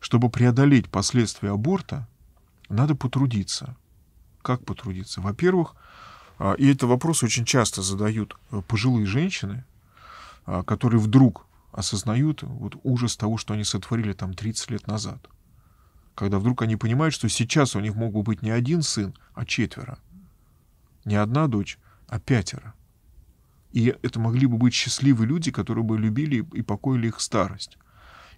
Чтобы преодолеть последствия аборта, надо потрудиться. Как потрудиться? Во-первых, а, и это вопрос очень часто задают э, пожилые женщины, а, которые вдруг осознают вот ужас того, что они сотворили там 30 лет назад. Когда вдруг они понимают, что сейчас у них могут быть не один сын, а четверо. Не одна дочь, а пятеро. И это могли бы быть счастливые люди, которые бы любили и покоили их старость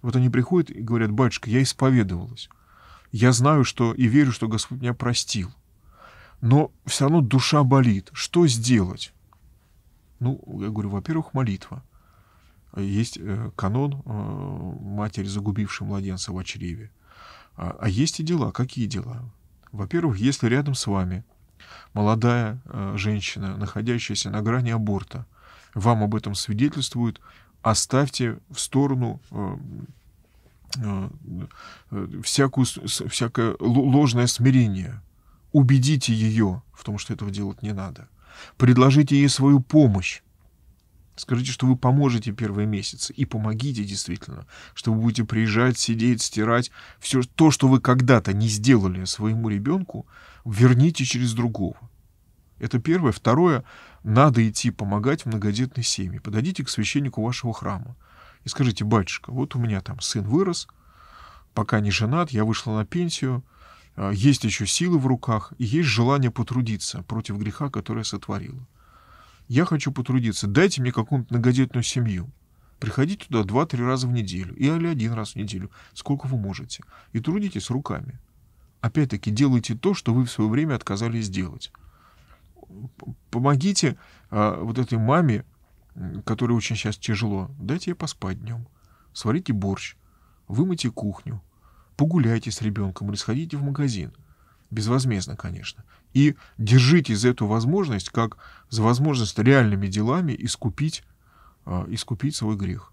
вот они приходят и говорят, батюшка, я исповедовалась. Я знаю, что и верю, что Господь меня простил. Но все равно душа болит. Что сделать? Ну, я говорю, во-первых, молитва. Есть э, канон э, матери, загубившей младенца в очреве». А, а есть и дела. Какие дела? Во-первых, если рядом с вами молодая э, женщина, находящаяся на грани аборта, вам об этом свидетельствует оставьте в сторону э, э, э, всякую, всякое ложное смирение. Убедите ее в том, что этого делать не надо. Предложите ей свою помощь. Скажите, что вы поможете первые месяцы и помогите действительно, что вы будете приезжать, сидеть, стирать. Все то, что вы когда-то не сделали своему ребенку, верните через другого. Это первое. Второе. Надо идти помогать многодетной семье. Подойдите к священнику вашего храма и скажите, батюшка, вот у меня там сын вырос, пока не женат, я вышла на пенсию, а, есть еще силы в руках и есть желание потрудиться против греха, который я сотворила. Я хочу потрудиться, дайте мне какую-нибудь многодетную семью. Приходите туда 2-3 раза в неделю или один раз в неделю, сколько вы можете, и трудитесь руками. Опять-таки, делайте то, что вы в свое время отказались делать помогите а, вот этой маме, которой очень сейчас тяжело, дайте ей поспать днем, сварите борщ, вымойте кухню, погуляйте с ребенком или сходите в магазин. Безвозмездно, конечно. И держите за эту возможность, как за возможность реальными делами искупить, а, искупить свой грех.